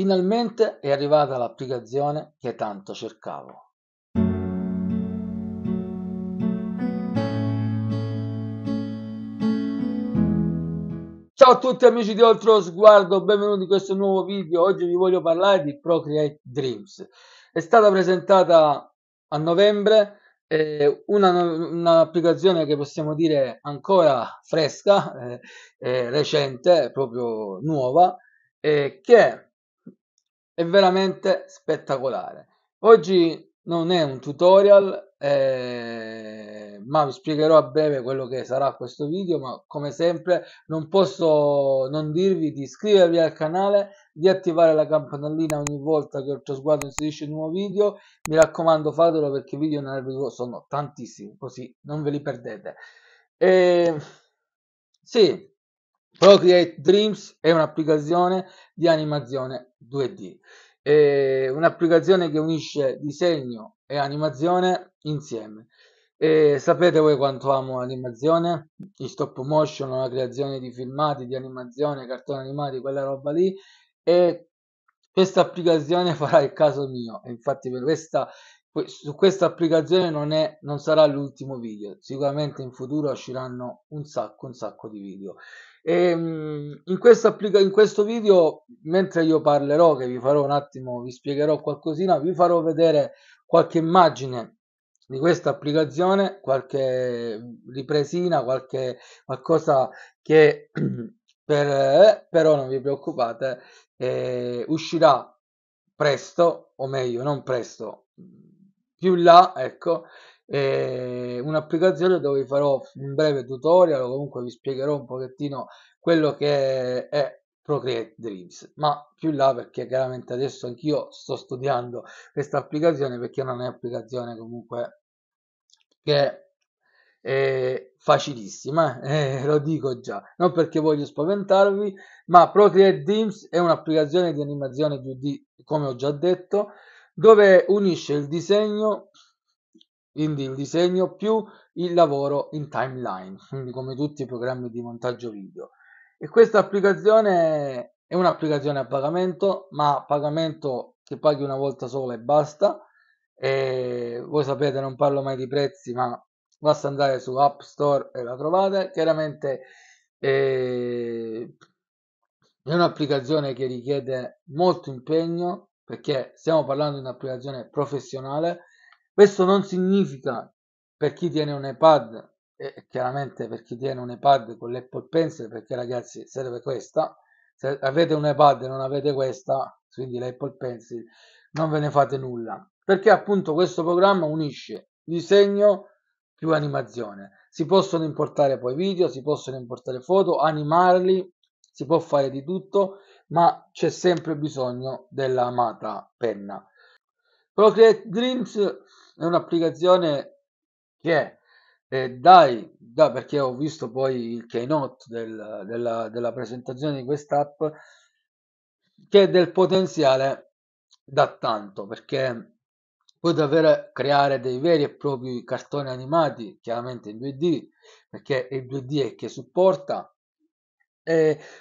Finalmente è arrivata l'applicazione che tanto cercavo. Ciao a tutti amici di Oltre Sguardo, benvenuti in questo nuovo video. Oggi vi voglio parlare di Procreate Dreams. È stata presentata a novembre eh, un'applicazione che possiamo dire ancora fresca, eh, eh, recente, proprio nuova, eh, che è veramente spettacolare. Oggi non è un tutorial, eh, ma vi spiegherò a breve quello che sarà questo video, ma come sempre non posso non dirvi di iscrivervi al canale, di attivare la campanellina ogni volta che il tuo sguardo inserisce un nuovo video, mi raccomando fatelo perché i video in arrivo sono tantissimi, così non ve li perdete. E, ehm, sì, Procreate Dreams è un'applicazione di animazione 2D, è un'applicazione che unisce disegno e animazione insieme. E sapete voi quanto amo l'animazione, il stop motion, la creazione di filmati, di animazione, cartoni animati, quella roba lì e questa applicazione farà il caso mio. Infatti per questa su questa applicazione non, è, non sarà l'ultimo video sicuramente in futuro usciranno un sacco un sacco di video e, ehm, in, in questo video mentre io parlerò che vi farò un attimo vi spiegherò qualcosina vi farò vedere qualche immagine di questa applicazione qualche ripresina qualche qualcosa che per, eh, però non vi preoccupate eh, uscirà presto, o meglio, non presto, più in là, ecco, un'applicazione dove vi farò un breve tutorial o comunque vi spiegherò un pochettino quello che è Procreate Dreams, ma più in là perché chiaramente adesso anch'io sto studiando questa applicazione perché non è un'applicazione comunque che eh, facilissima, eh, lo dico già, non perché voglio spaventarvi, ma Procreate Dims è un'applicazione di animazione 2D, come ho già detto, dove unisce il disegno, quindi il disegno più il lavoro in timeline, quindi come tutti i programmi di montaggio video. E questa applicazione è un'applicazione a pagamento, ma pagamento che paghi una volta sola e basta. E voi sapete, non parlo mai di prezzi, ma basta andare su App Store e la trovate. Chiaramente eh, è un'applicazione che richiede molto impegno perché stiamo parlando di un'applicazione professionale. Questo non significa per chi tiene un iPad e chiaramente per chi tiene un iPad con l'Apple Pencil perché ragazzi serve questa. Se avete un iPad e non avete questa, quindi l'Apple Pencil, non ve ne fate nulla perché appunto questo programma unisce disegno, più animazione. Si possono importare poi video, si possono importare foto, animarli, si può fare di tutto, ma c'è sempre bisogno della amata penna. Procreate Dreams è un'applicazione che eh, dai, da, perché ho visto poi il keynote del, della, della presentazione di quest'app, che del potenziale da tanto, perché poi davvero creare dei veri e propri cartoni animati, chiaramente in 2D, perché il 2D è che supporta,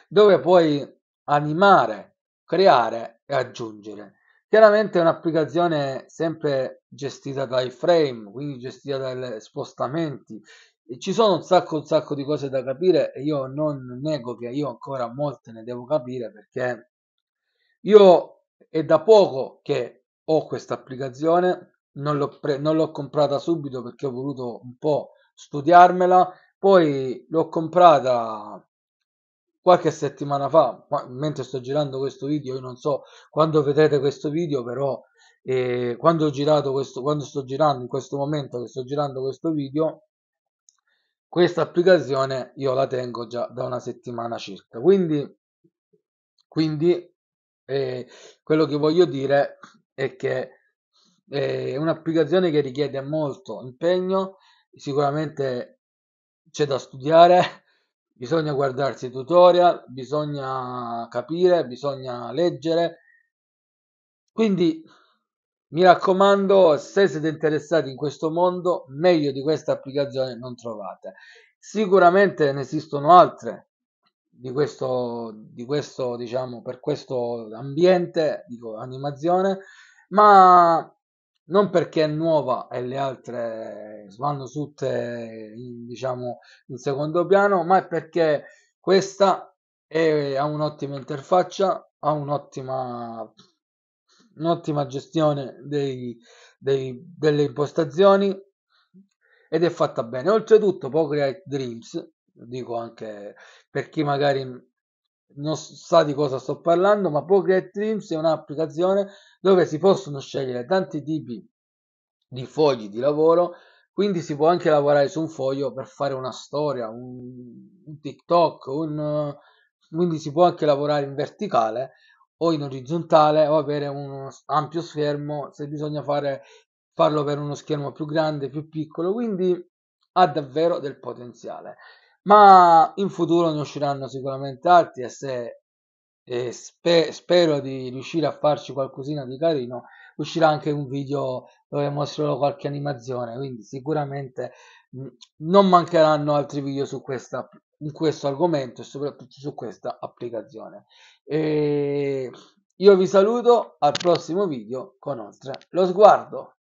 dove puoi animare, creare e aggiungere. Chiaramente è un'applicazione sempre gestita dai frame, quindi gestita dai spostamenti. E ci sono un sacco, un sacco di cose da capire e io non nego che io ancora molte ne devo capire perché io è da poco che ho questa applicazione, non l'ho, pre- non l'ho comprata subito perché ho voluto un po' studiarmela, poi l'ho comprata qualche settimana fa, mentre sto girando questo video, io non so quando vedrete questo video, però eh, quando ho girato questo, quando sto girando in questo momento che sto girando questo video, questa applicazione io la tengo già da una settimana circa. Quindi, quindi eh, quello che voglio dire è che è un'applicazione che richiede molto impegno, sicuramente c'è da studiare, bisogna guardarsi i tutorial, bisogna capire, bisogna leggere. Quindi mi raccomando, se siete interessati in questo mondo, meglio di questa applicazione non trovate. Sicuramente ne esistono altre di questo, di questo diciamo, per questo ambiente, dico animazione, ma non perché è nuova e le altre vanno tutte in, diciamo in secondo piano, ma è perché questa è, ha un'ottima interfaccia, ha un'ottima, un'ottima gestione dei, dei, delle impostazioni ed è fatta bene. Oltretutto Pocket Dreams, dico anche per chi magari non sa di cosa sto parlando, ma Pocket Dreams è un'applicazione dove si possono scegliere tanti tipi di fogli di lavoro, quindi si può anche lavorare su un foglio per fare una storia, un, un TikTok, un, quindi si può anche lavorare in verticale o in orizzontale o avere un ampio schermo se bisogna fare, farlo per uno schermo più grande, più piccolo, quindi ha davvero del potenziale ma in futuro ne usciranno sicuramente altri e se e spe spero di riuscire a farci qualcosina di carino uscirà anche un video dove mostrerò qualche animazione quindi sicuramente mm, non mancheranno altri video su questa in questo argomento e soprattutto su questa applicazione e io vi saluto al prossimo video con oltre lo sguardo